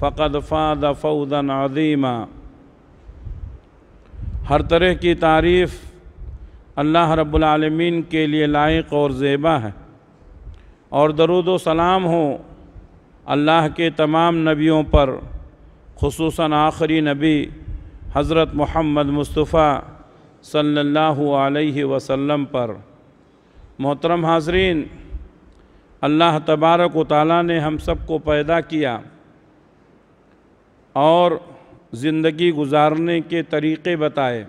फ़कद फ़ाद फ़ौदन अदीमा हर तरह की तारीफ़ अल्लाह रब्लमीन के लिए लायक और ज़ेबा है और दरुद सलाम हो अल्लाह के तमाम नबियों पर खसूस आखिरी नबी हज़रत मोहम्मद मुस्तफ़ा सल्लल्लाहु अलैहि वसल्लम पर मोहतरम हाजरीन अल्लाह तबारक व ताली ने हम सबको पैदा किया और ज़िंदगी गुजारने के तरीक़े बताए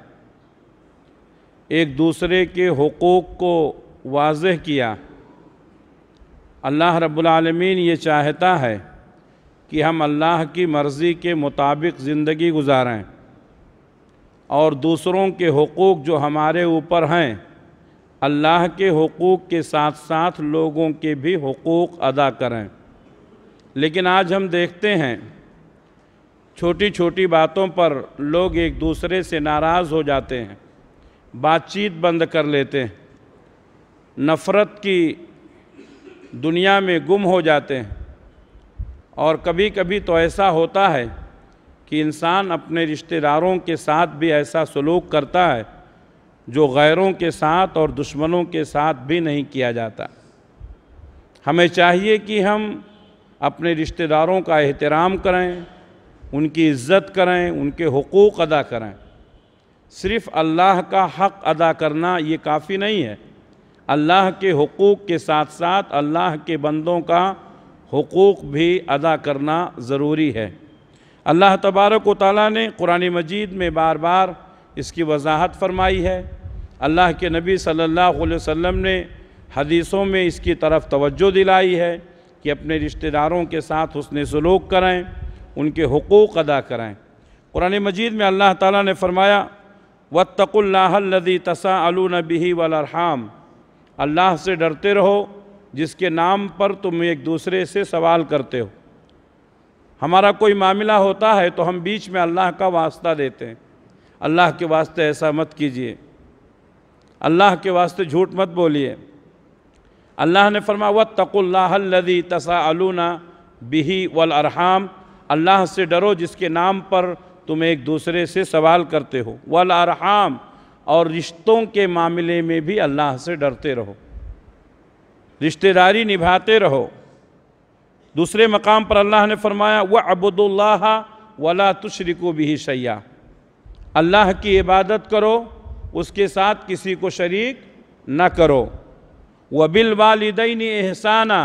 एक दूसरे के हकूक़ को वाज किया अल्लाह रब्लमीन ये चाहता है कि हम अल्लाह की मर्ज़ी के मुताबिक ज़िंदगी गुजारें और दूसरों के हकूक़ जो हमारे ऊपर हैं अल्लाह के हकूक़ के साथ साथ लोगों के भी हकूक़ अदा करें लेकिन आज हम देखते हैं छोटी छोटी बातों पर लोग एक दूसरे से नाराज़ हो जाते हैं बातचीत बंद कर लेते हैं नफ़रत की दुनिया में गुम हो जाते हैं और कभी कभी तो ऐसा होता है कि इंसान अपने रिश्तेदारों के साथ भी ऐसा सलूक करता है जो गैरों के साथ और दुश्मनों के साथ भी नहीं किया जाता हमें चाहिए कि हम अपने रिश्तेदारों का एहतराम करें उनकी इज़्ज़त करें उनके हकूक़ अदा करें सिर्फ़ अल्लाह का हक़ अदा करना ये काफ़ी नहीं है अल्लाह के हकूक़ के साथ साथ अल्लाह के बंदों का हकूक़ भी अदा करना ज़रूरी है अल्लाह तबारक वाली ने कुरान मजीद में बार बार इसकी वजाहत फरमाई है अल्लाह के नबी सल्लल्लाहु अलैहि वसल्लम ने हदीसों में इसकी तरफ तवज्जो दिलाई है कि अपने रिश्तेदारों के साथ उसने सलूक करें उनके हकूक़ अदा कराएँ कुरान मजीद में अल्लाह ताला ने फरमाया व तकुल्लादी तसा अलनबी वलरहम अल्लाह से डरते रहो जिसके नाम पर तुम एक दूसरे से सवाल करते हो हमारा कोई मामला होता है तो हम बीच में अल्लाह का वास्ता देते हैं अल्लाह के वास्ते ऐसा मत कीजिए अल्लाह के वास्ते झूठ मत बोलिए अल्लाह ने फरमा व तकुल्लादी तसा अलूना बिही वल अरहाम अल्लाह से डरो जिसके नाम पर तुम एक दूसरे से सवाल करते हो वल अरहाम और रिश्तों के मामले में भी अल्लाह से डरते रहो रिश्तेदारी निभाते रहो दूसरे मकाम पर अल्लाह ने फरमाया वह अबुदुल्ला वला तुशरिको भी सैया अल्लाह की इबादत करो उसके साथ किसी को शरीक न करो बिल वालदेन एहसाना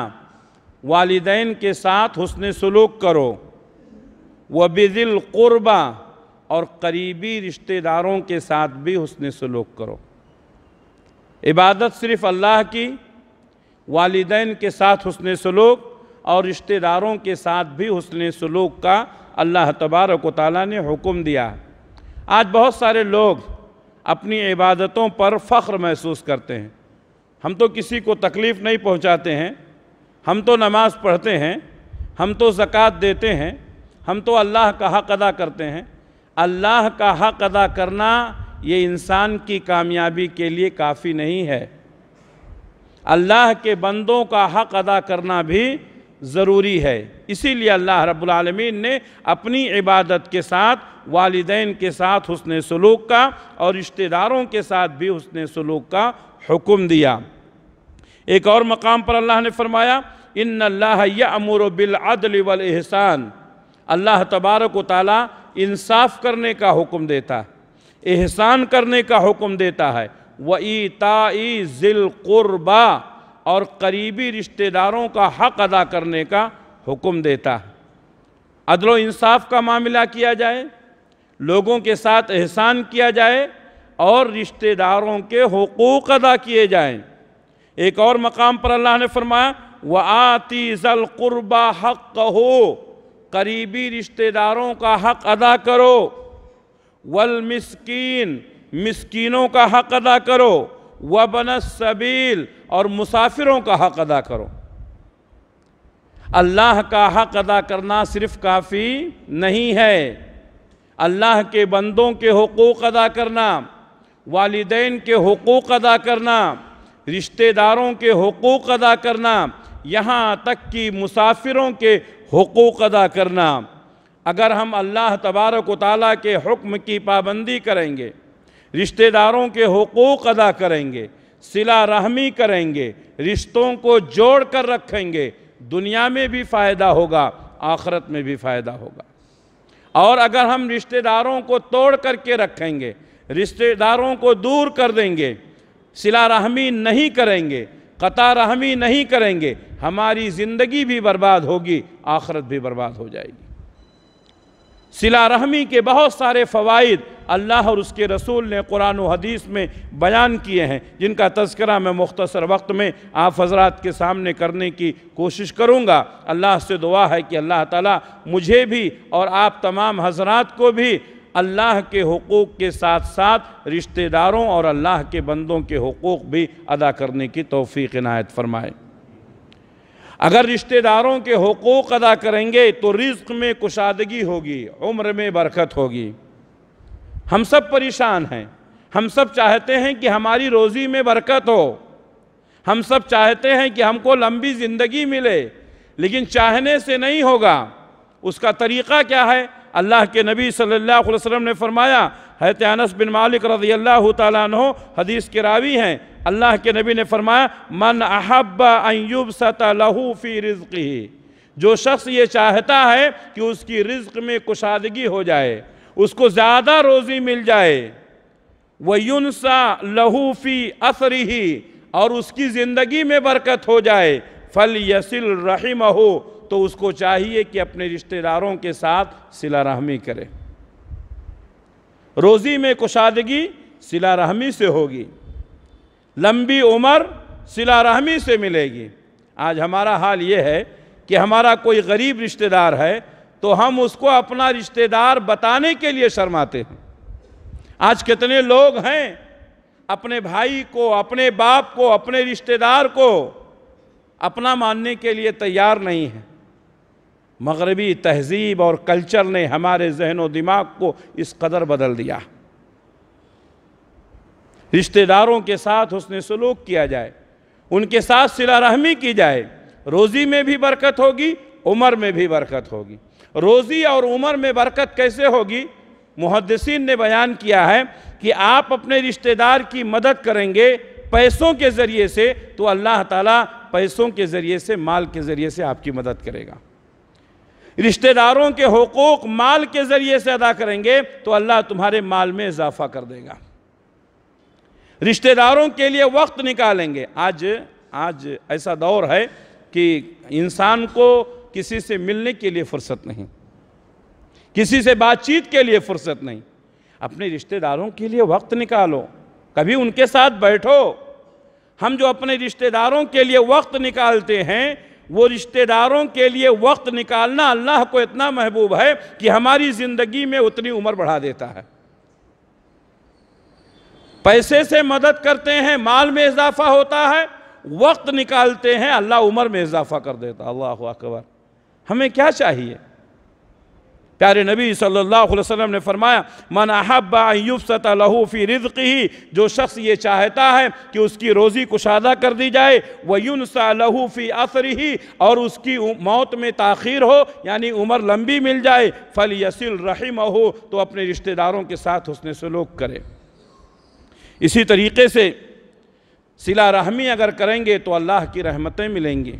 वालदेन के साथ हुसन सलूक करो व बिजिल क़ुरबा और करीबी रिश्तेदारों के साथ भी हसन सलूक करो इबादत सिर्फ़ अल्लाह की वालदेन के साथ हसन सलूक और रिश्तेदारों के साथ भी हसन सलूक का अल्लाह तबारक ताली ने हुक्म दिया आज बहुत सारे लोग अपनी इबादतों पर फ़ख्र महसूस करते हैं हम तो किसी को तकलीफ़ नहीं पहुँचाते हैं हम तो नमाज़ पढ़ते हैं हम तो ज़क़़त देते हैं हम तो अल्लाह का हक अदा करते हैं अल्लाह का हक अदा करना ये इंसान की कामयाबी के लिए काफ़ी नहीं है अल्लाह के बंदों का हक अदा करना भी ज़रूरी है इसीलिए अल्लाह रब्लमीन ने अपनी इबादत के साथ वालदेन के साथ हसन सलूक का और रिश्तेदारों के साथ भी हसन सलूक का हुक्म दिया एक और मकाम पर अल्लाह ने फरमाया इन अल्लाह या अमूर बिलअल वलहसान अल्लाह तबारक ताली इंसाफ करने का हुक्म देता है एहसान करने का हुक्म देता है व ताई ज़िल क़ुरबा और करीबी रिश्तेदारों का हक अदा करने का हुक्म देता है अदल इंसाफ का मामला किया जाए लोगों के साथ एहसान किया जाए और रिश्तेदारों के हकूक़ अदा किए जाएं एक और मकाम पर अल्लाह ने फरमाया व आती ज़ल क़ुरबा हक हो करीबी रिश्तेदारों का हक अदा करो वल मिस्कीन मिस्कीनों का हक अदा करो बन सबील और मुसाफिरों का हक अदा करो अल्लाह का हक अदा करना सिर्फ काफ़ी नहीं है अल्लाह के बंदों के हकूक़ अदा करना वालदे के हकूक़ अदा करना रिश्तेदारों के हकूक़ अदा करना यहाँ तक कि मुसाफिरों के हकूक़ अदा करना अगर हम अल्लाह तबारक ताली के हुक्म की पाबंदी करेंगे रिश्तेदारों के हकूक़ अदा करेंगे सिला रहमी करेंगे रिश्तों को जोड़ कर रखेंगे दुनिया में भी फ़ायदा होगा आखरत में भी फ़ायदा होगा और अगर हम रिश्तेदारों को तोड़ करके रखेंगे रिश्तेदारों को दूर कर देंगे सिला रहमी नहीं करेंगे कता नहीं करेंगे हमारी ज़िंदगी भी बर्बाद होगी आखरत भी बर्बाद हो जाएगी सिला रहमी के बहुत सारे फ़वाद अल्लाह और उसके रसूल ने कुरान हदीस में बयान किए हैं जिनका तस्करा मैं मुख्तसर वक्त में आप हजरात के सामने करने की कोशिश करूँगा अल्लाह से दुआ है कि अल्लाह ताला मुझे भी और आप तमाम हजरात को भी अल्लाह के हकूक़ के साथ साथ रिश्तेदारों और अल्लाह के बंदों के हकूक़ भी अदा करने की तोफ़ी इनायत फरमाए अगर रिश्तेदारों के हकूक़ अदा करेंगे तो रिज्क में कुशादगी होगी उम्र में बरकत होगी हम सब परेशान हैं हम सब चाहते हैं कि हमारी रोज़ी में बरकत हो हम सब चाहते हैं कि हमको लंबी ज़िंदगी मिले लेकिन चाहने से नहीं होगा उसका तरीक़ा क्या है अल्लाह के नबी सल्लल्लाहु अलैहि वसल्लम ने फरमाया हैत अनस बिन मालिक रजी अल्लाह तु हदीस के रावी हैं अल्लाह के नबी ने फरमाया मन अहब्बा अयुब सतलहू फ़ी रिज़्क़ी जो शख्स ये चाहता है कि उसकी रिज्क में कुशादगी हो जाए उसको ज़्यादा रोज़ी मिल जाए वयुनसा लहूफ़ी असरी ही और उसकी ज़िंदगी में बरकत हो जाए फल यसिल रहीम हो तो उसको चाहिए कि अपने रिश्तेदारों के साथ सिला रहमी करे रोज़ी में कुशादगी सिला रहमी से होगी लंबी उम्र सिला रहमी से मिलेगी आज हमारा हाल ये है कि हमारा कोई गरीब रिश्तेदार है तो हम उसको अपना रिश्तेदार बताने के लिए शर्माते हैं आज कितने लोग हैं अपने भाई को अपने बाप को अपने रिश्तेदार को अपना मानने के लिए तैयार नहीं है मगरबी तहजीब और कल्चर ने हमारे जहन व दिमाग को इस कदर बदल दिया रिश्तेदारों के साथ उसने सलूक किया जाए उनके साथ सिला रहमी की जाए रोज़ी में भी बरकत होगी उम्र में भी बरकत होगी रोज़ी और उम्र में बरकत कैसे होगी मुहदसिन ने बयान किया है कि आप अपने रिश्तेदार की मदद करेंगे पैसों के ज़रिए से तो अल्लाह ताला पैसों के ज़रिए से माल के ज़रिए से आपकी मदद करेगा रिश्तेदारों के हकूक़ माल के ज़रिए से अदा करेंगे तो अल्लाह तुम्हारे माल में इजाफा कर देगा रिश्तेदारों के लिए वक्त निकालेंगे आज आज ऐसा दौर है कि इंसान को किसी से मिलने के लिए फुर्सत नहीं किसी से बातचीत के लिए फुर्सत नहीं अपने रिश्तेदारों के लिए वक्त निकालो कभी उनके साथ बैठो हम जो अपने रिश्तेदारों के लिए वक्त निकालते हैं वो रिश्तेदारों के लिए वक्त निकालना अल्लाह को इतना महबूब है कि हमारी ज़िंदगी में उतनी उम्र बढ़ा देता है पैसे से मदद करते हैं माल में इजाफा होता है वक्त निकालते हैं अल्लाह उम्र में इजाफा कर देता अल्लाह अकबर हमें क्या चाहिए प्यारे नबी सल्लल्लाहु अलैहि वसल्लम ने फरमाया मन अहबायुफ़त लहूफ़ी रिज़ ही जो शख्स ये चाहता है कि उसकी रोज़ी कुशादा कर दी जाए युनसा लहूफ़ी असर ही और उसकी मौत में ताख़ीर हो यानी उम्र लंबी मिल जाए फल यसिल रहीम हो तो अपने रिश्तेदारों के साथ उसने सलूक करे इसी तरीके से सिला रहमी अगर करेंगे तो अल्लाह की रहमतें मिलेंगी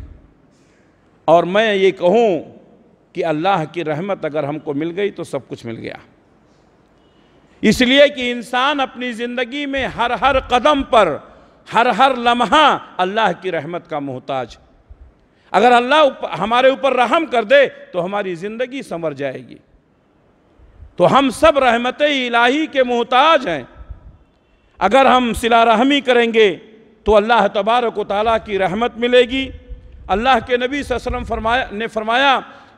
और मैं ये कहूँ कि अल्लाह की रहमत अगर हमको मिल गई तो सब कुछ मिल गया इसलिए कि इंसान अपनी ज़िंदगी में हर हर कदम पर हर हर लम्हा अल्लाह की रहमत का मोहताज अगर अल्लाह हमारे ऊपर रहम कर दे तो हमारी ज़िंदगी संवर जाएगी तो हम सब रहमत इलाही के मोहताज हैं अगर हम सिला रहमी करेंगे तो अल्लाह तबारक ताली की रहमत मिलेगी अल्लाह के नबी वसम फरमाया ने फरमाया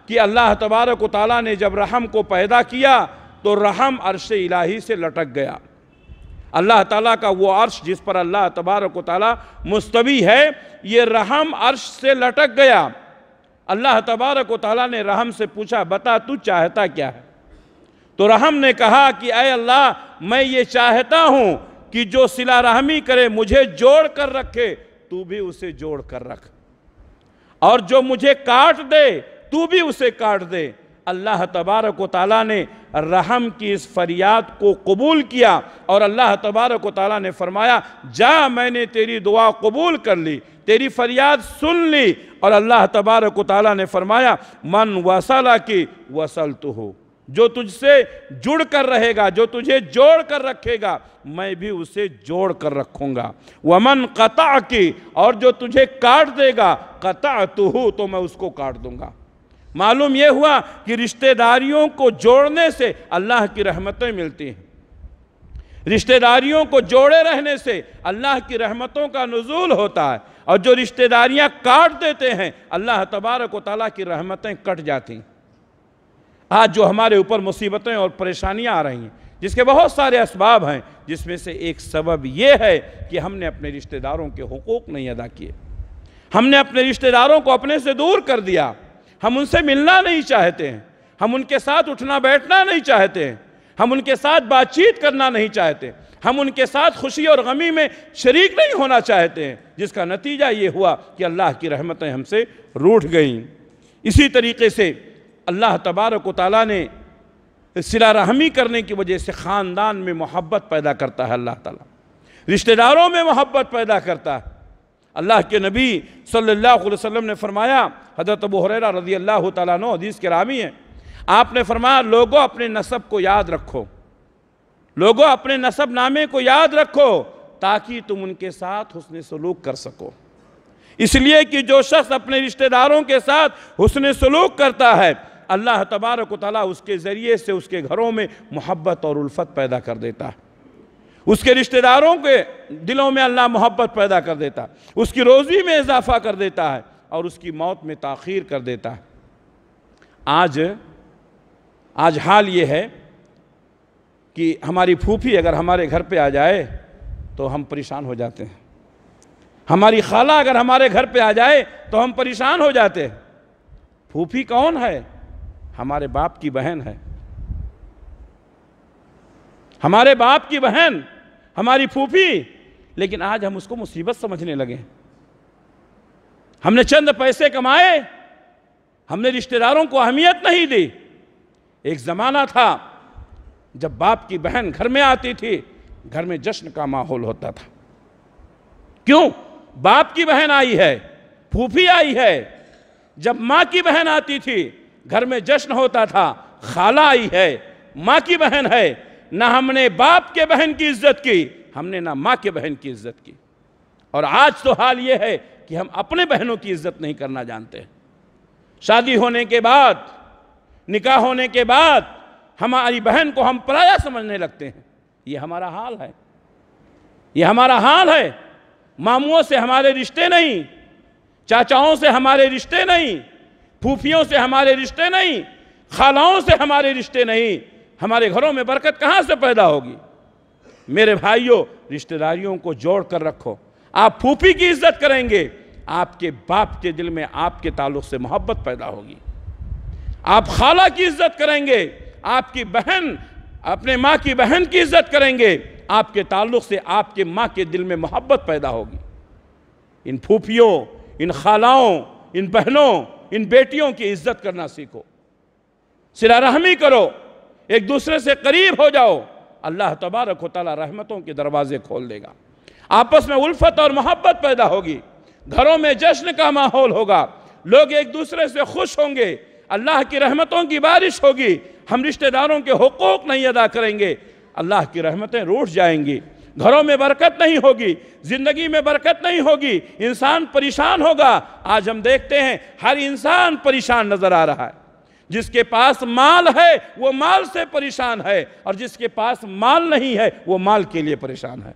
कि अल्लाह तबारक ताली ने जब रहम को पैदा किया तो रहम अर्श इलाही से लटक गया अल्लाह ताला का वो अर्श जिस पर अल्लाह तबारक ताली मुस्तवी है ये रहम अर्श से लटक गया अल्लाह तबारक ताली ने रहम से पूछा बता तू चाहता क्या है तो रहम ने कहा कि अय अल्लाह मैं ये चाहता हूँ कि जो सिला रहमी करे मुझे जोड़ कर रखे तू भी उसे जोड़ कर रख और जो मुझे काट दे तू भी उसे काट दे अल्लाह तबारक ताली ने रहम की इस फरियाद को कबूल किया और अल्लाह तबारक ताली ने फरमाया जा मैंने तेरी दुआ कबूल कर ली तेरी फरियाद सुन ली और अल्लाह तबारक ताली ने फरमाया मन वसला की वसल तो हो जो तुझसे जुड़ कर रहेगा जो तुझे जोड़ कर रखेगा मैं भी उसे जोड़ कर रखूँगा वमन कता की और जो तुझे काट देगा कता तो मैं उसको काट दूंगा मालूम यह हुआ कि रिश्तेदारियों को जोड़ने से अल्लाह की रहमतें मिलती हैं रिश्तेदारियों को जोड़े रहने से अल्लाह की रहमतों का नजूल होता है और जो रिश्तेदारियां काट देते हैं अल्लाह तबारक ताली की रहमतें कट जाती आज जो हमारे ऊपर मुसीबतें और परेशानियां आ रही हैं जिसके बहुत सारे इसबाब हैं जिसमें से एक सबब यह है कि हमने अपने रिश्तेदारों के हकूक़ नहीं अदा किए हमने अपने रिश्तेदारों को अपने से दूर कर दिया हम उनसे मिलना नहीं चाहते हैं हम उनके साथ उठना बैठना नहीं चाहते हैं हम उनके साथ बातचीत करना नहीं चाहते हम उनके साथ खुशी और गमी में शरीक नहीं होना चाहते हैं जिसका नतीजा ये हुआ कि अल्लाह की रहमतें हमसे रूठ गईं इसी तरीके से अल्लाह तबारक ताली ने सिला रहमी करने की वजह से ख़ानदान में मोहब्बत पैदा करता है अल्लाह ताला रिश्तेदारों में मोहब्बत पैदा करता है अल्लाह के नबी सल्लल्लाहु अलैहि वसल्लम ने फरमाया हजरत अबू हुरैरा रजी अल्लाह तनो हदीस के रामी हैं आपने फरमाया लोगों अपने नसब को याद रखो लोगों अपने नसब नामे को याद रखो ताकि तुम उनके साथ हुसन सलूक कर सको इसलिए कि जो शख्स अपने रिश्तेदारों के साथ हुसन सलूक करता है अल्लाह तबारक ताली उसके ज़रिए से उसके घरों में मोहब्बत और उल्फत पैदा कर देता है उसके रिश्तेदारों के दिलों में अल्लाह मोहब्बत पैदा कर देता उसकी रोज़ी में इजाफा कर देता है और उसकी मौत में तखीर कर देता है आज आज हाल ये है कि हमारी फूफी अगर हमारे घर पे आ जाए तो हम परेशान हो जाते हैं हमारी खाला अगर हमारे घर पे आ जाए तो हम परेशान हो जाते हैं फूफी कौन है हमारे बाप की बहन है हमारे बाप की बहन हमारी फूफी लेकिन आज हम उसको मुसीबत समझने लगे हमने चंद पैसे कमाए हमने रिश्तेदारों को अहमियत नहीं दी एक ज़माना था जब बाप की बहन घर में आती थी घर में जश्न का माहौल होता था क्यों बाप की बहन आई है फूफी आई है जब माँ की बहन आती थी घर में जश्न होता था खाला आई है माँ की बहन है ना हमने बाप के बहन की इज्जत की हमने ना माँ के बहन की इज्जत की और आज तो हाल यह है कि हम अपने बहनों की इज्जत नहीं करना जानते शादी होने के बाद निकाह होने के बाद हमारी बहन को हम पराया समझने लगते हैं यह हमारा हाल है यह हमारा हाल है मामुओं से हमारे रिश्ते नहीं चाचाओं से हमारे रिश्ते नहीं फूफियों से हमारे रिश्ते नहीं खालाओं से हमारे रिश्ते नहीं हमारे घरों में बरकत कहाँ से पैदा होगी मेरे भाइयों रिश्तेदारियों को जोड़ कर रखो आप फूफी की इज्जत करेंगे आपके बाप के दिल में आपके ताल्लुक से मोहब्बत पैदा होगी आप खाला की इज्जत करेंगे आपकी बहन अपने माँ की बहन की इज्जत करेंगे आपके ताल्लुक से आपके माँ के दिल में मोहब्बत पैदा होगी इन फूफियों इन खालाओं इन बहनों इन बेटियों की इज्जत करना सीखो रहमी करो एक दूसरे से करीब हो जाओ अल्लाह तबारक ताली रहमतों के दरवाजे खोल देगा आपस में उल्फत और मोहब्बत पैदा होगी घरों में जश्न का माहौल होगा लोग एक दूसरे से खुश होंगे अल्लाह की रहमतों की बारिश होगी हम रिश्तेदारों के हकूक़ नहीं अदा करेंगे अल्लाह की रहमतें रूठ जाएंगी घरों में बरकत नहीं होगी ज़िंदगी में बरकत नहीं होगी इंसान परेशान होगा आज हम देखते हैं हर इंसान परेशान नज़र आ रहा है जिसके पास माल है वो माल से परेशान है और जिसके पास माल नहीं है वो माल के लिए परेशान है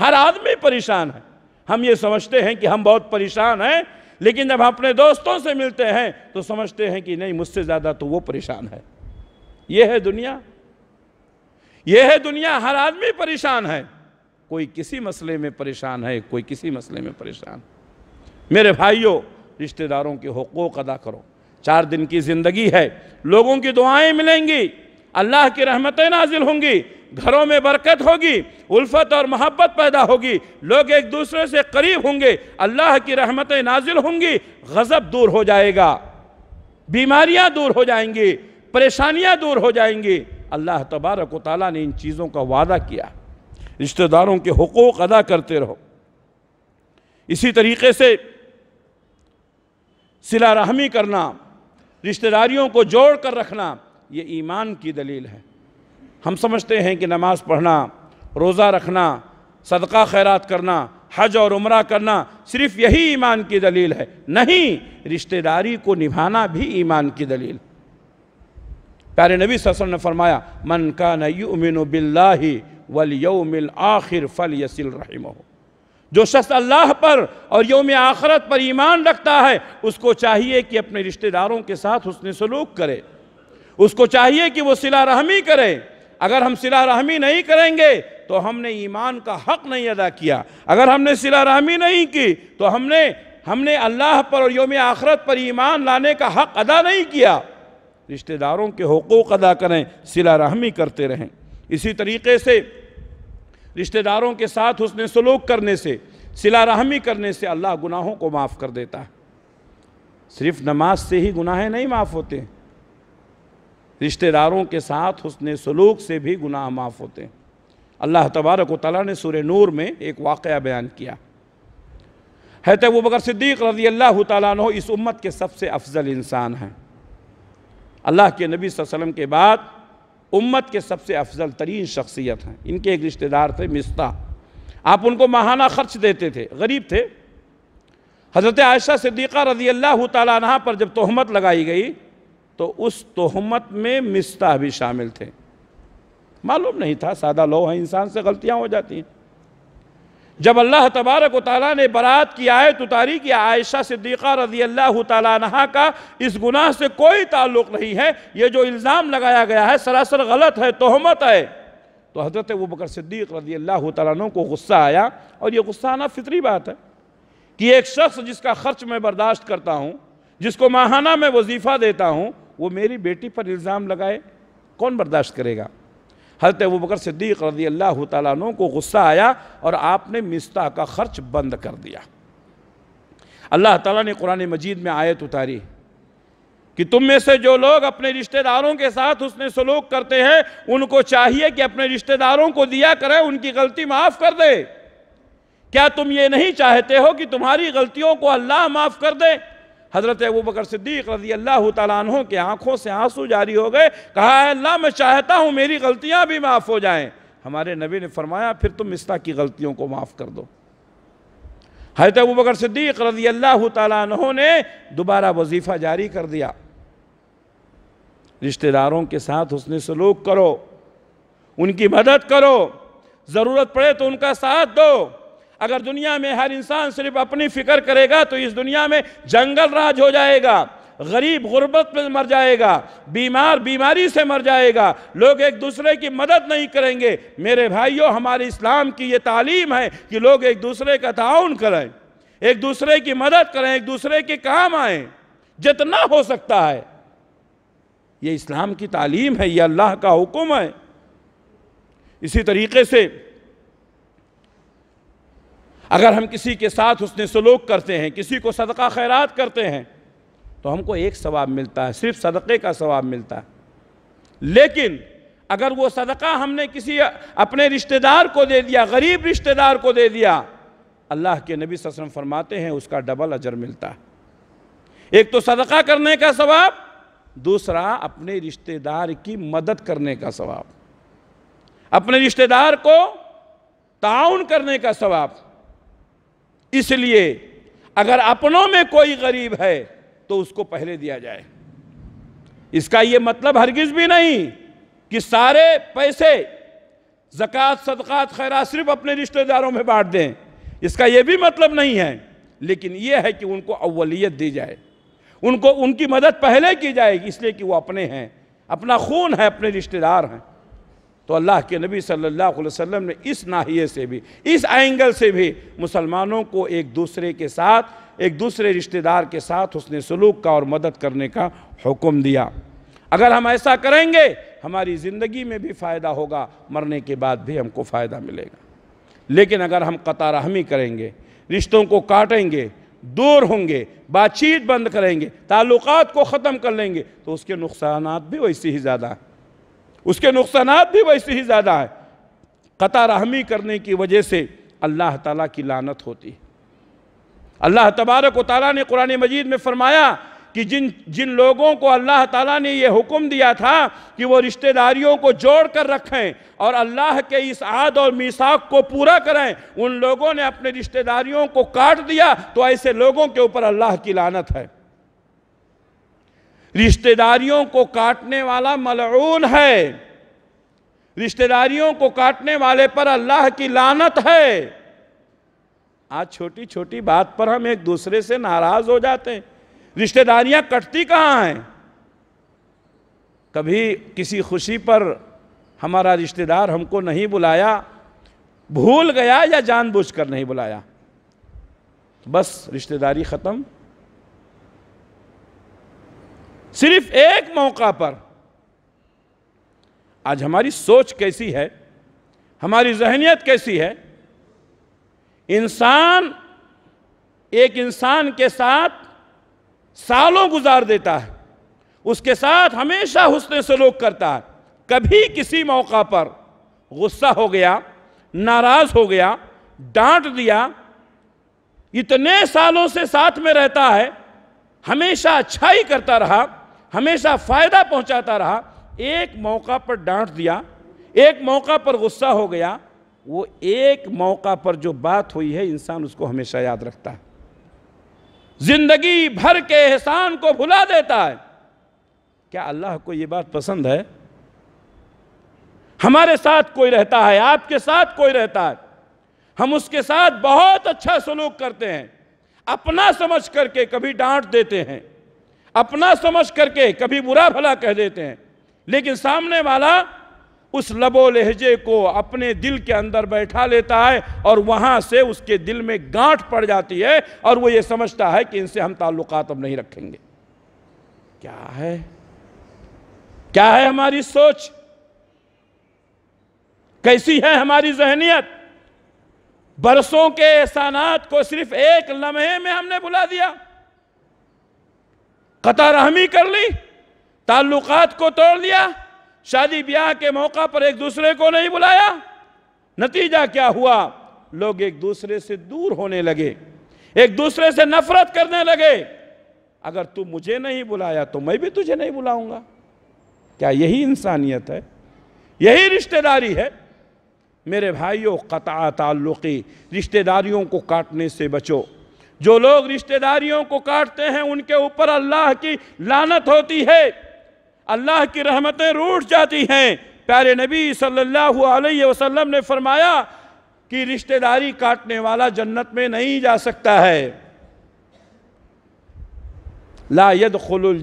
हर आदमी परेशान है हम ये समझते हैं कि हम बहुत परेशान हैं लेकिन जब अपने दोस्तों से मिलते हैं तो समझते हैं कि नहीं मुझसे ज़्यादा तो वो परेशान है यह है दुनिया यह है दुनिया हर आदमी परेशान है कोई किसी मसले में परेशान है कोई किसी मसले में परेशान मेरे भाइयों रिश्तेदारों के हकूक़ अदा करो चार दिन की ज़िंदगी है लोगों की दुआएं मिलेंगी अल्लाह की रहमतें नाजिल होंगी घरों में बरकत होगी उल्फत और मोहब्बत पैदा होगी लोग एक दूसरे से करीब होंगे अल्लाह की रहमतें नाजिल होंगी गज़ब दूर हो जाएगा बीमारियां दूर हो जाएंगी परेशानियां दूर हो जाएंगी अल्लाह तबारक वाली ने इन चीज़ों का वादा किया रिश्तेदारों के हकूक़ अदा करते रहो इसी तरीके से सिला रहमी करना रिश्तेदारियों को जोड़ कर रखना ये ईमान की दलील है हम समझते हैं कि नमाज़ पढ़ना रोज़ा रखना सदका खैरात करना हज और उम्र करना सिर्फ यही ईमान की दलील है नहीं रिश्तेदारी को निभाना भी ईमान की दलील प्यारे नबी ससन ने फरमाया मन का उमिन बिल्ला वल यौमिल आखिर फ़ल यसिल रहीम जो शख्स अल्लाह पर और योम आखरत पर ईमान रखता है उसको चाहिए कि अपने रिश्तेदारों के साथ उसने सलूक करे उसको चाहिए कि वो सिला रहमी करे अगर हम सिला रहमी नहीं करेंगे तो हमने ईमान का हक नहीं अदा किया अगर हमने सिला रहमी नहीं की तो हमने हमने अल्लाह पर और योम आखरत पर ईमान लाने का हक अदा नहीं किया रिश्तेदारों के हकूक़ अदा करें सिला रहमी करते रहें इसी तरीके से रिश्तेदारों के साथ उसने सलूक करने से सिला रहमी करने से अल्लाह गुनाहों को माफ़ कर देता है सिर्फ नमाज से ही गुनाहें नहीं माफ़ होते रिश्तेदारों के साथ उसने सलूक से भी गुनाह माफ़ होते अल्लाह तबारक ताली ने सूर नूर में एक वाक़ बयान किया है तो बकर सिद्दीक रजी अल्लाह तु इस उम्मत के सबसे अफजल इंसान हैं अल्लाह के नबी वसम के बाद उम्मत के सबसे अफजल तरीन शख्सियत हैं इनके एक रिश्तेदार थे मिस्ता आप उनको माहाना खर्च देते थे गरीब थे हज़रत आयशा सिद्दीक़ा रजी अल्लाह तह पर जब तहमत लगाई गई तो उस तहमत में मिस्ता भी शामिल थे मालूम नहीं था सादा लो है इंसान से गलतियाँ हो जाती हैं जब अल्लाह तबारक ताली ने बरात की आयत उतारी कि आयशा सिद्दीक़ा रजी अल्लाह तहा का इस गुनाह से कोई ताल्लुक़ नहीं है ये जो इल्ज़ाम लगाया गया है सरासर गलत है तोहमत है तो हज़रत वो बकर सिद्दीक़ रजी अल्लाह तु को गुस्सा आया और ये गुस्सा आना फितरी बात है कि एक शख्स जिसका खर्च मैं बर्दाश्त करता हूँ जिसको माहाना मैं वजीफ़ा देता हूँ वो मेरी बेटी पर इल्ज़ाम लगाए कौन बर्दाश्त करेगा हजरत अबू बकर सिद्दीक रजी अल्लाह तु को गुस्सा आया और आपने मिस्ता का खर्च बंद कर दिया अल्लाह ताला ने कुरान मजीद में आयत उतारी कि तुम में से जो लोग अपने रिश्तेदारों के साथ उसने सलूक करते हैं उनको चाहिए कि अपने रिश्तेदारों को दिया करें उनकी गलती माफ़ कर दे क्या तुम ये नहीं चाहते हो कि तुम्हारी गलतियों को अल्लाह माफ़ कर दे हज़रत अबू बकर सिद्दीक रजी अल्लाह तहों के आंखों से आंसू जारी हो गए कहा है अल्लाह मैं चाहता हूँ मेरी गलतियाँ भी माफ़ हो जाएँ हमारे नबी ने फरमाया फिर तुम मिस्ता की गलतियों को माफ़ कर दो हजरत अबू बकर सिद्दीक रजी अल्लाह तहों ने दोबारा वजीफ़ा जारी कर दिया रिश्तेदारों के साथ उसने सलूक करो उनकी मदद करो ज़रूरत पड़े तो उनका साथ दो अगर दुनिया में हर इंसान सिर्फ अपनी फ़िक्र करेगा तो इस दुनिया में जंगल राज हो जाएगा गरीब गुर्बत में मर जाएगा बीमार बीमारी से मर जाएगा लोग एक दूसरे की मदद नहीं करेंगे मेरे भाइयों हमारे इस्लाम की ये तालीम है कि लोग एक दूसरे का ताउन करें एक दूसरे की मदद करें एक दूसरे के काम आए जितना हो सकता है ये इस्लाम की तालीम है ये अल्लाह का हुक्म है इसी तरीके से अगर हम किसी के साथ उसने सलूक करते हैं किसी को सदका खैरात करते हैं तो हमको एक सवाब मिलता है सिर्फ सदक़े का सवाब मिलता है लेकिन अगर वो सदका हमने किसी अपने रिश्तेदार को दे दिया गरीब रिश्तेदार को दे दिया अल्लाह के नबी ससम फरमाते हैं उसका डबल अजर मिलता है एक तो सदका करने का सवाब दूसरा अपने रिश्तेदार की मदद करने का सवाब अपने रिश्तेदार को ताउन करने का सवाब इसलिए अगर अपनों में कोई गरीब है तो उसको पहले दिया जाए इसका ये मतलब हरगिज भी नहीं कि सारे पैसे जक़ात सदक़ात खैरा सिर्फ अपने रिश्तेदारों में बांट दें इसका यह भी मतलब नहीं है लेकिन यह है कि उनको अवलियत दी जाए उनको उनकी मदद पहले की जाएगी इसलिए कि वो अपने हैं अपना खून है अपने रिश्तेदार हैं तो अल्लाह के नबी सल्लल्लाहु अलैहि वसल्लम ने इस नाहिए से भी इस एंगल से भी मुसलमानों को एक दूसरे के साथ एक दूसरे रिश्तेदार के साथ उसने सलूक का और मदद करने का हुक्म दिया अगर हम ऐसा करेंगे हमारी ज़िंदगी में भी फ़ायदा होगा मरने के बाद भी हमको फ़ायदा मिलेगा लेकिन अगर हम कतारहमी करेंगे रिश्तों को काटेंगे दूर होंगे बातचीत बंद करेंगे ताल्लुकात को ख़त्म कर लेंगे तो उसके नुकसान भी वैसे ही ज़्यादा हैं उसके नुकसान भी वैसे ही ज़्यादा हैं क़ता रहमी करने की वजह से अल्लाह ताला की लानत होती है अल्लाह तबारक ताली ने कुरान मजीद में फरमाया कि जिन जिन लोगों को अल्लाह ताला ने यह हुक्म दिया था कि वो रिश्तेदारियों को जोड़ कर रखें और अल्लाह के इस आद और मिसाक को पूरा करें उन लोगों ने अपने रिश्तेदारियों को काट दिया तो ऐसे लोगों के ऊपर अल्लाह की लानत है रिश्तेदारियों को काटने वाला मलून है रिश्तेदारियों को काटने वाले पर अल्लाह की लानत है आज छोटी छोटी बात पर हम एक दूसरे से नाराज हो जाते हैं रिश्तेदारियां कटती कहाँ हैं कभी किसी खुशी पर हमारा रिश्तेदार हमको नहीं बुलाया भूल गया या जानबूझकर नहीं बुलाया बस रिश्तेदारी ख़त्म सिर्फ एक मौका पर आज हमारी सोच कैसी है हमारी जहनीत कैसी है इंसान एक इंसान के साथ सालों गुजार देता है उसके साथ हमेशा हुसन सलूक करता है कभी किसी मौका पर गुस्सा हो गया नाराज़ हो गया डांट दिया इतने सालों से साथ में रहता है हमेशा अच्छा ही करता रहा हमेशा फायदा पहुंचाता रहा एक मौका पर डांट दिया एक मौका पर गुस्सा हो गया वो एक मौका पर जो बात हुई है इंसान उसको हमेशा याद रखता है जिंदगी भर के एहसान को भुला देता है क्या अल्लाह को ये बात पसंद है हमारे साथ कोई रहता है आपके साथ कोई रहता है हम उसके साथ बहुत अच्छा सलूक करते हैं अपना समझ करके कभी डांट देते हैं अपना समझ करके कभी बुरा भला कह देते हैं लेकिन सामने वाला उस लबो लहजे को अपने दिल के अंदर बैठा लेता है और वहां से उसके दिल में गांठ पड़ जाती है और वो ये समझता है कि इनसे हम ताल्लुकात अब नहीं रखेंगे क्या है क्या है हमारी सोच कैसी है हमारी जहनीत बरसों के एहसानात को सिर्फ एक लम्हे में हमने भुला दिया कतारहमी कर ली ताल्लुकात को तोड़ लिया शादी ब्याह के मौका पर एक दूसरे को नहीं बुलाया नतीजा क्या हुआ लोग एक दूसरे से दूर होने लगे एक दूसरे से नफरत करने लगे अगर तू मुझे नहीं बुलाया तो मैं भी तुझे नहीं बुलाऊंगा क्या यही इंसानियत है यही रिश्तेदारी है मेरे भाइयों कता ताल्लुकी रिश्तेदारियों को काटने से बचो जो लोग रिश्तेदारियों को काटते हैं उनके ऊपर अल्लाह की लानत होती है अल्लाह की रहमतें रूठ जाती हैं प्यारे नबी सल्लल्लाहु अलैहि वसल्लम ने फरमाया कि रिश्तेदारी काटने वाला जन्नत में नहीं जा सकता है लायद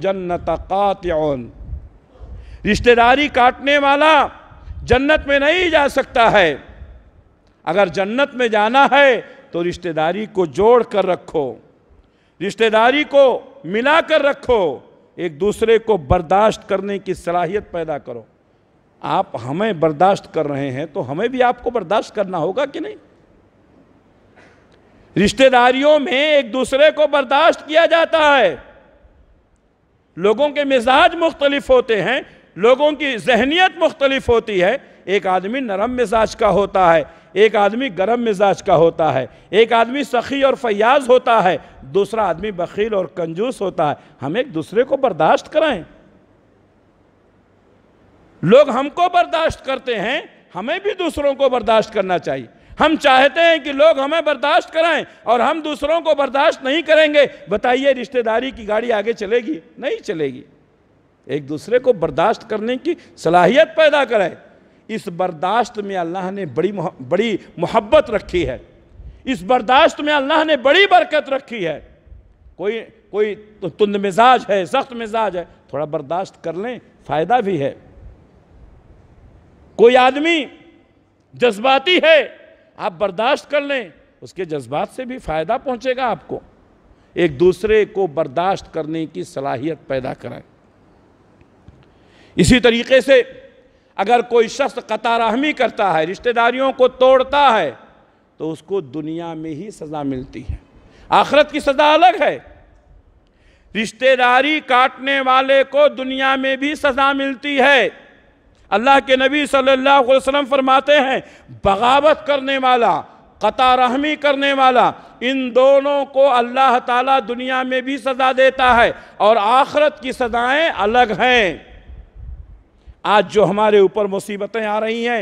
जन्नत कात रिश्तेदारी काटने वाला जन्नत में नहीं जा सकता है अगर जन्नत में जाना है तो रिश्तेदारी को जोड़ कर रखो रिश्तेदारी को मिला कर रखो एक दूसरे को बर्दाश्त करने की सलाहियत पैदा करो आप हमें बर्दाश्त कर रहे हैं तो हमें भी आपको बर्दाश्त करना होगा कि नहीं रिश्तेदारियों में एक दूसरे को बर्दाश्त किया जाता है लोगों के मिजाज मुख्तलिफ होते हैं लोगों की जहनीत मुख्तलिफ होती है एक आदमी नरम मिजाज का होता है एक आदमी गर्म मिजाज का होता है एक आदमी सखी और फयाज होता है दूसरा आदमी बखील और कंजूस होता है हम एक दूसरे को बर्दाश्त कराएं लोग हमको बर्दाश्त करते हैं हमें भी दूसरों को बर्दाश्त करना चाहिए हम चाहते हैं कि लोग हमें बर्दाश्त कराएं और हम दूसरों को बर्दाश्त नहीं करेंगे बताइए रिश्तेदारी की गाड़ी आगे चलेगी नहीं चलेगी एक दूसरे को बर्दाश्त करने की सलाहियत पैदा कराएं इस बर्दाश्त में अल्लाह ने बड़ी मुह, बड़ी मोहब्बत रखी है इस बर्दाश्त में अल्लाह ने बड़ी बरकत रखी है कोई कोई तुंद मिजाज है सख्त मिजाज है थोड़ा बर्दाश्त कर लें फ़ायदा भी है कोई आदमी जज्बाती है आप बर्दाश्त कर लें उसके जज्बात से भी फ़ायदा पहुंचेगा आपको एक दूसरे को बर्दाश्त करने की सलाहियत पैदा करें इसी तरीके से अगर कोई शख्स कतारहमी करता है रिश्तेदारियों को तोड़ता है तो उसको दुनिया में ही सज़ा मिलती है आखरत की सज़ा अलग है रिश्तेदारी काटने वाले को दुनिया में भी सज़ा मिलती है अल्लाह के नबी सल्लल्लाहु अलैहि वसल्लम फरमाते हैं बगावत करने वाला कता करने वाला इन दोनों को अल्लाह ताला दुनिया में भी सज़ा देता है और आखरत की सज़ाएं अलग हैं आज जो हमारे ऊपर मुसीबतें आ रही हैं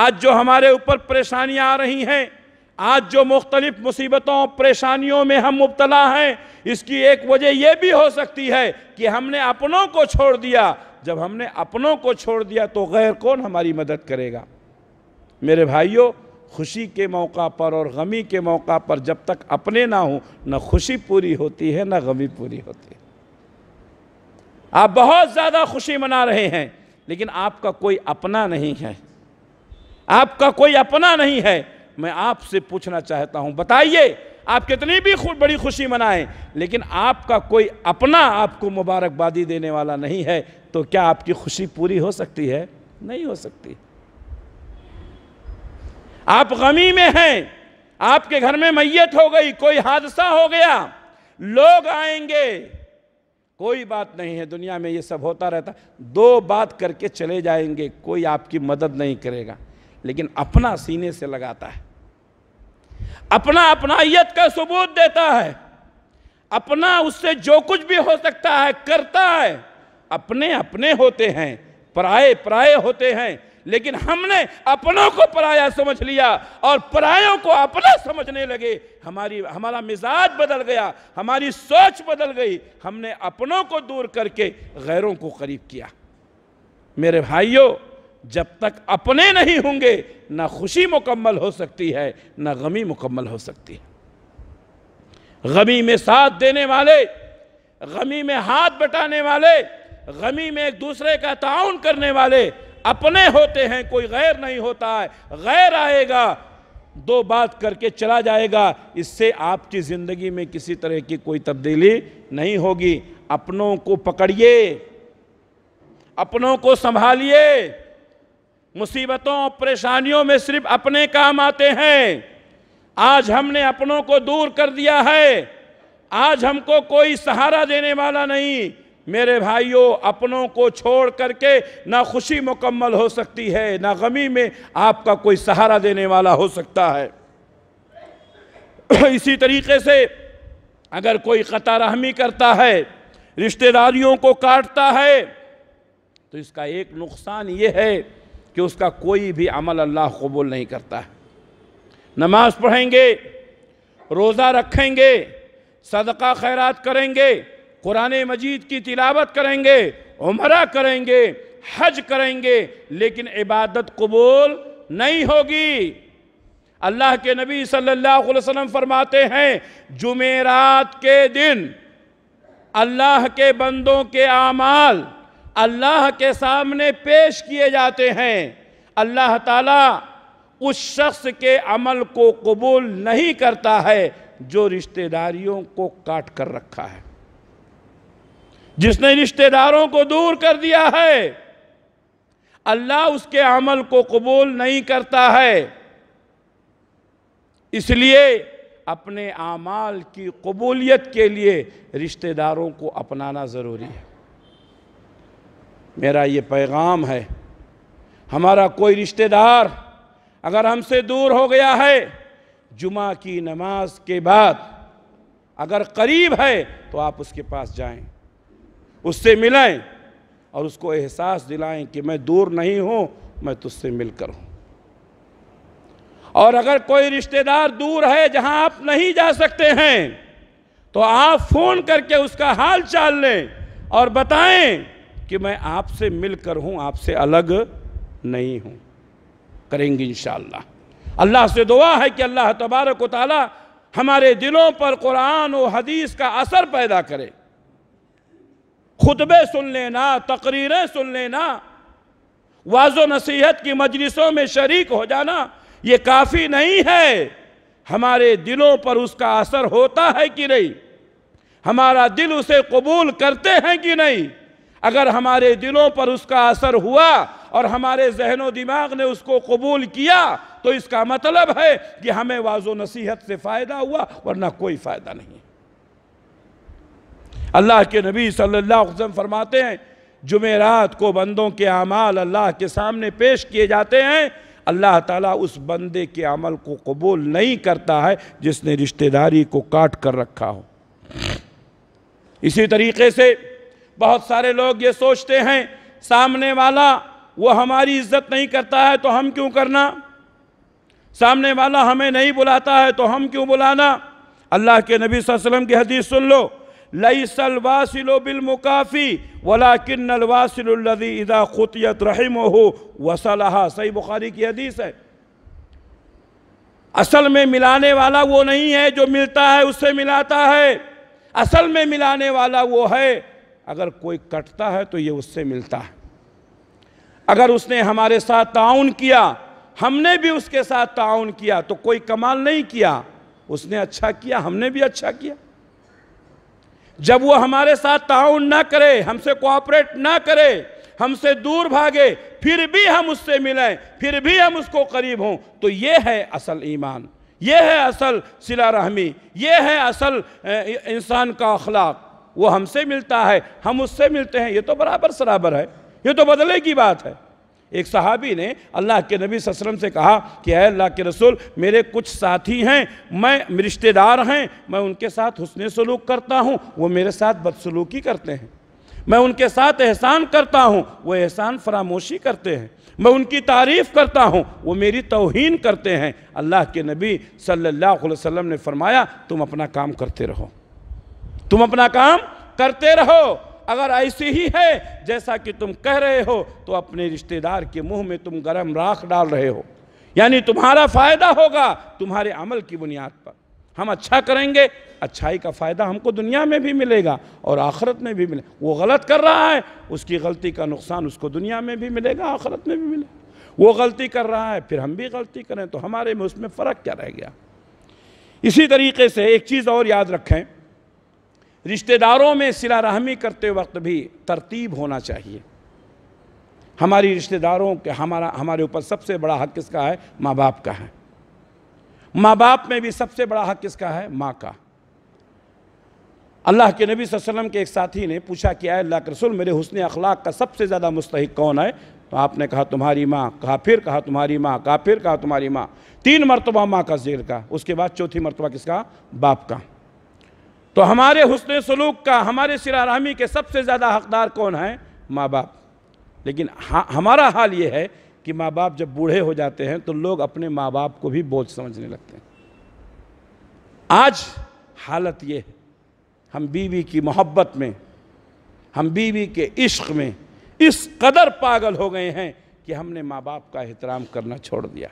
आज जो हमारे ऊपर परेशानियां आ रही हैं आज जो मुख्तलिफ मुसीबतों परेशानियों में हम मुबतला हैं इसकी एक वजह यह भी हो सकती है कि हमने अपनों को छोड़ दिया जब हमने अपनों को छोड़ दिया तो गैर कौन हमारी मदद करेगा मेरे भाइयों खुशी के मौका पर और गमी के मौका पर जब तक अपने ना हों ना खुशी पूरी होती है ना गमी पूरी होती है आप बहुत ज़्यादा खुशी मना रहे हैं लेकिन आपका कोई अपना नहीं है आपका कोई अपना नहीं है मैं आपसे पूछना चाहता हूं बताइए आप कितनी भी खुण, बड़ी खुशी मनाएं लेकिन आपका कोई अपना आपको मुबारकबादी देने वाला नहीं है तो क्या आपकी खुशी पूरी हो सकती है नहीं हो सकती आप गमी में हैं आपके घर में मैयत हो गई कोई हादसा हो गया लोग आएंगे कोई बात नहीं है दुनिया में ये सब होता रहता दो बात करके चले जाएंगे कोई आपकी मदद नहीं करेगा लेकिन अपना सीने से लगाता है अपना अपनाइत का सबूत देता है अपना उससे जो कुछ भी हो सकता है करता है अपने अपने होते हैं पराए पराए होते हैं लेकिन हमने अपनों को पराया समझ लिया और परायों को अपना समझने लगे हमारी हमारा मिजाज बदल गया हमारी सोच बदल गई हमने अपनों को दूर करके गैरों को करीब किया मेरे भाइयों जब तक अपने नहीं होंगे ना खुशी मुकम्मल हो सकती है ना गमी मुकम्मल हो सकती है गमी में साथ देने वाले गमी में हाथ बटाने वाले गमी में एक दूसरे का ताउन करने वाले अपने होते हैं कोई गैर नहीं होता है गैर आएगा दो बात करके चला जाएगा इससे आपकी ज़िंदगी में किसी तरह की कोई तब्दीली नहीं होगी अपनों को पकड़िए अपनों को संभालिए मुसीबतों और परेशानियों में सिर्फ अपने काम आते हैं आज हमने अपनों को दूर कर दिया है आज हमको कोई सहारा देने वाला नहीं मेरे भाइयों अपनों को छोड़ करके ना खुशी मुकम्मल हो सकती है ना गमी में आपका कोई सहारा देने वाला हो सकता है इसी तरीके से अगर कोई कतारहमी करता है रिश्तेदारियों को काटता है तो इसका एक नुकसान ये है कि उसका कोई भी अमल अल्लाह कबूल नहीं करता है नमाज पढ़ेंगे रोज़ा रखेंगे सदका खैरात करेंगे कुरान मजीद की तिलावत करेंगे उमरा करेंगे हज करेंगे लेकिन इबादत कबूल नहीं होगी अल्लाह के नबी सल्लल्लाहु अलैहि वसल्लम फरमाते हैं जुमेरात के दिन अल्लाह के बंदों के आमाल अल्लाह के सामने पेश किए जाते हैं अल्लाह ताला उस शख्स के अमल को कबूल नहीं करता है जो रिश्तेदारियों को काट कर रखा है जिसने रिश्तेदारों को दूर कर दिया है अल्लाह उसके अमल को कबूल नहीं करता है इसलिए अपने आमाल की कबूलियत के लिए रिश्तेदारों को अपनाना ज़रूरी है मेरा ये पैगाम है हमारा कोई रिश्तेदार अगर हमसे दूर हो गया है जुमा की नमाज के बाद अगर करीब है तो आप उसके पास जाएं उससे मिलाएं और उसको एहसास दिलाएं कि मैं दूर नहीं हूँ मैं तुझसे मिलकर हूँ और अगर कोई रिश्तेदार दूर है जहाँ आप नहीं जा सकते हैं तो आप फ़ोन करके उसका हाल चाल लें और बताएं कि मैं आपसे मिलकर हूँ आपसे अलग नहीं हूँ करेंगे इन अल्लाह से दुआ है कि अल्लाह तबारक ताली हमारे दिलों पर कुरान और हदीस का असर पैदा करे खुतबे सुन लेना तकरीरें सुन लेना वाजो नसीहत की मजलिसों में शरीक हो जाना ये काफ़ी नहीं है हमारे दिलों पर उसका असर होता है कि नहीं हमारा दिल उसे कबूल करते हैं कि नहीं अगर हमारे दिलों पर उसका असर हुआ और हमारे जहनो दिमाग ने उसको कबूल किया तो इसका मतलब है कि हमें वाजो नसीहत से फ़ायदा हुआ वरना कोई फ़ायदा नहीं अल्लाह के नबी सल्लल्लाहु अलैहि वसल्लम फरमाते हैं जुमेरात को बंदों के अमाल अल्लाह के सामने पेश किए जाते हैं अल्लाह ताला उस बंदे के अमल को कबूल नहीं करता है जिसने रिश्तेदारी को काट कर रखा हो इसी तरीके से बहुत सारे लोग ये सोचते हैं सामने वाला वो हमारी इज्जत नहीं करता है तो हम क्यों करना सामने वाला हमें नहीं बुलाता है तो हम क्यों बुलाना अल्लाह के नबी वसल्लम की हदीस सुन लो वासिलो बिल मुकाफ़ी वला किन नलवासिलदी इदा खुतियत रहीम हो वसलहा सही बुखारी की हदीस है असल में मिलाने वाला वो नहीं है जो मिलता है उससे मिलाता है असल में मिलाने वाला वो है अगर कोई कटता है तो ये उससे मिलता है अगर उसने हमारे साथ ताउन किया हमने भी उसके साथ ताउन किया तो कोई कमाल नहीं किया उसने अच्छा किया हमने भी अच्छा किया जब वो हमारे साथ ताउन ना करे हमसे कोऑपरेट ना करे हमसे दूर भागे फिर भी हम उससे मिलें फिर भी हम उसको करीब हों तो ये है असल ईमान ये है असल सिला रहमी ये है असल इंसान का अखलाक वो हमसे मिलता है हम उससे मिलते हैं ये तो बराबर सराबर है ये तो बदले की बात है एक सहाबी ने अल्लाह के नबी वसल्लम से कहा कि अः अल्लाह के रसूल मेरे कुछ साथी हैं मैं रिश्तेदार हैं मैं उनके साथ हुसन सलूक करता हूँ वो मेरे साथ बदसलूकी करते हैं मैं उनके साथ एहसान करता हूँ वो एहसान फरामोशी करते हैं मैं उनकी तारीफ़ करता हूँ वो मेरी तोहन करते हैं अल्लाह के नबी सल्लल्लाहु अलैहि वसल्लम ने फरमाया तुम अपना काम करते रहो तुम अपना काम करते रहो अगर ऐसी ही है जैसा कि तुम कह रहे हो तो अपने रिश्तेदार के मुंह में तुम गरम राख डाल रहे हो यानी तुम्हारा फ़ायदा होगा तुम्हारे अमल की बुनियाद पर हम अच्छा करेंगे अच्छाई का फ़ायदा हमको दुनिया में भी मिलेगा और आखरत में भी मिलेगा वो गलत कर रहा है उसकी गलती का नुकसान उसको दुनिया में भी मिलेगा आखरत में भी मिलेगा वो गलती कर रहा है फिर हम भी गलती करें तो हमारे में उसमें फ़र्क क्या रह गया इसी तरीके से एक चीज़ और याद रखें रिश्तेदारों में सिला रहमी करते वक्त भी तरतीब होना चाहिए हमारी रिश्तेदारों के हमारा हमारे ऊपर सबसे बड़ा हक किसका है माँ बाप का है माँ बाप में भी सबसे बड़ा हक किसका है माँ का अल्लाह के नबी वसल्लम के एक साथी ने पूछा कि आए अल्लाह के रसूल मेरे हुसन अखलाक का सबसे ज़्यादा मुस्तक कौन है तो आपने कहा तुम्हारी माँ कहा फिर कहा तुम्हारी माँ कहा फिर कहा तुम्हारी माँ तीन मरतबा माँ का जेर का उसके बाद चौथी मरतबा किसका बाप का तो हमारे हसन सलूक का हमारे सिरारामी के सबसे ज़्यादा हकदार कौन है माँ बाप लेकिन हा, हमारा हाल ये है कि माँ बाप जब बूढ़े हो जाते हैं तो लोग अपने माँ बाप को भी बोझ समझने लगते हैं आज हालत ये है हम बीवी की मोहब्बत में हम बीवी के इश्क में इस कदर पागल हो गए हैं कि हमने माँ बाप का एहतराम करना छोड़ दिया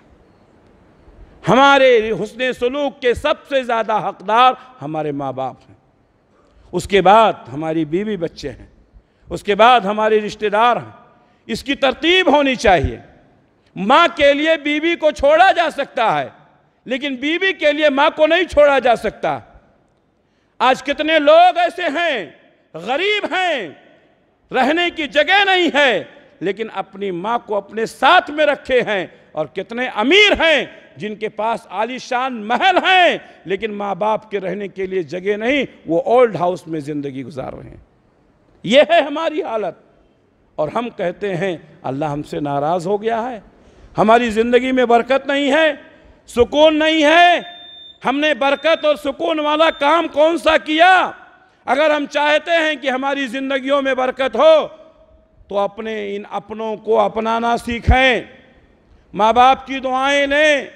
हमारे हसन सलूक के सबसे ज़्यादा हकदार हमारे माँ बाप हैं उसके बाद हमारी बीवी बच्चे हैं उसके बाद हमारे रिश्तेदार हैं इसकी तरतीब होनी चाहिए माँ के लिए बीवी को छोड़ा जा सकता है लेकिन बीवी के लिए माँ को नहीं छोड़ा जा सकता आज कितने लोग ऐसे हैं गरीब हैं रहने की जगह नहीं है लेकिन अपनी माँ को अपने साथ में रखे हैं और कितने अमीर हैं जिनके पास आलीशान महल हैं लेकिन माँ बाप के रहने के लिए जगह नहीं वो ओल्ड हाउस में ज़िंदगी गुजार रहे हैं यह है हमारी हालत और हम कहते हैं अल्लाह हमसे नाराज़ हो गया है हमारी ज़िंदगी में बरकत नहीं है सुकून नहीं है हमने बरकत और सुकून वाला काम कौन सा किया अगर हम चाहते हैं कि हमारी ज़िंदगियों में बरकत हो तो अपने इन अपनों को अपनाना सीखें माँ बाप की दुआएं लें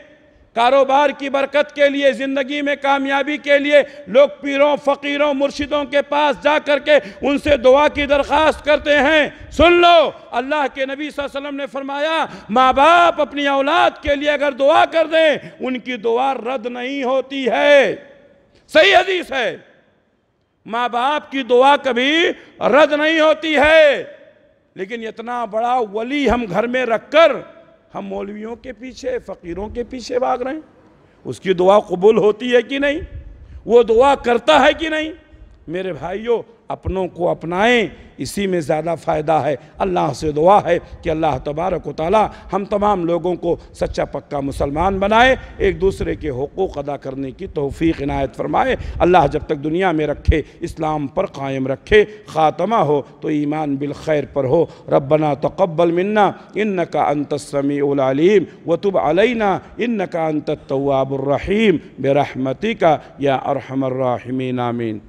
कारोबार की बरकत के लिए ज़िंदगी में कामयाबी के लिए लोग पीरों फ़कीरों मुर्शिदों के पास जा कर के उनसे दुआ की दरख्वास्त करते हैं सुन लो अल्लाह के नबी वसल्लम ने फरमाया माँ बाप अपनी औलाद के लिए अगर दुआ कर दें उनकी दुआ रद्द नहीं होती है सही हदीस है माँ बाप की दुआ कभी रद्द नहीं होती है लेकिन इतना बड़ा वली हम घर में रख कर हम मौलवियों के पीछे फ़कीरों के पीछे भाग रहे हैं उसकी दुआ कबूल होती है कि नहीं वो दुआ करता है कि नहीं मेरे भाइयों अपनों को अपनाएं इसी में ज़्यादा फ़ायदा है अल्लाह से दुआ है कि अल्लाह तबारक ताली हम तमाम लोगों को सच्चा पक्का मुसलमान बनाए एक दूसरे के हकूक़ अदा करने की तोफ़ी इनायत फरमाए अल्लाह जब तक दुनिया में रखे इस्लाम पर कायम रखे ख़ात्मा हो तो ईमान बिलखैर पर हो रबना तकबल मन्ना इन का अंतसमी उलालीम वतुब अलैना इन का अंत तवाबुलरहीम बेरहमती का या अरहमर्राहमीन आमीन